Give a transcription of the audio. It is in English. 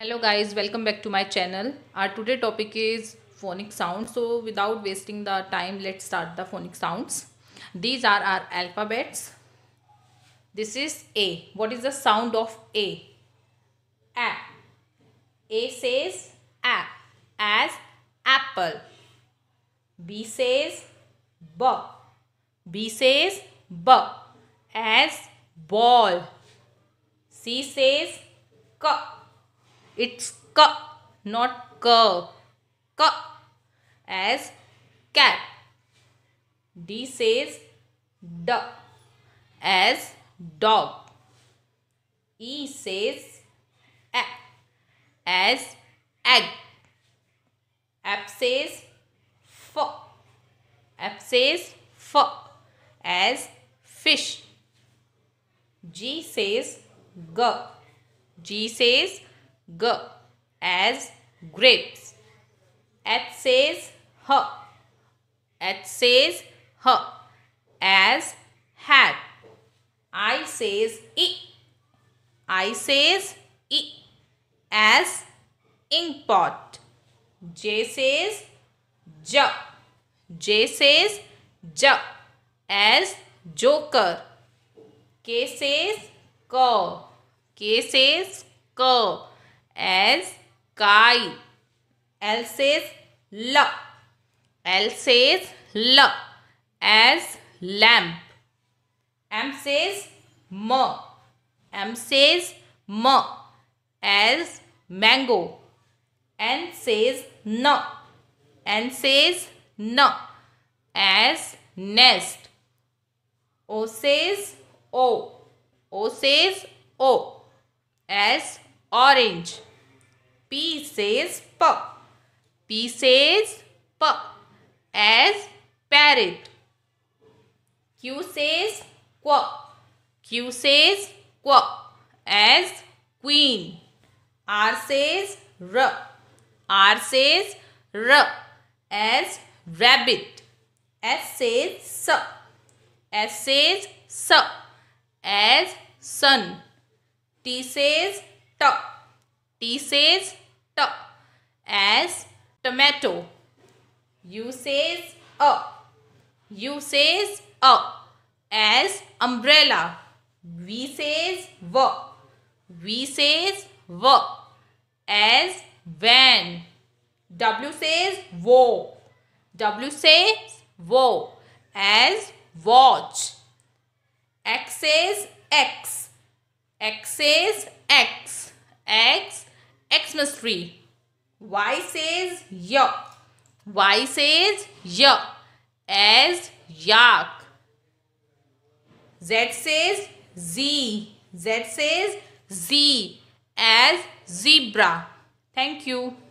hello guys welcome back to my channel our today topic is phonic sounds. so without wasting the time let's start the phonic sounds these are our alphabets this is a what is the sound of a a a says a as apple b says b b says b as ball c says C. It's ka, not ka. Ka as cat. D says d, as dog. E says a as egg. F says f, F says f, as fish. G says g. G says G as grapes. H says her. H says her. As hat. I says I. I says I. As ink pot. J says J. J says J. As joker. K says K. K says K as kai. L says la. L says la as lamp. M says mo. M says mo as mango. N says no. N says no as nest. O says o. O says o as orange. P says p. P says p as parrot. Q says quack. Q says quack as queen. R says r. R says r as rabbit. S says s. S says s as sun. T says t. T says T as tomato. U says A. U says A as umbrella. V says V. V says V as van. W says wo. W says wo as watch. X says X. X says X. X Christmas tree. Y says yuck. Y says yuck. As yak. Z says Z. Z says Z as zebra. Thank you.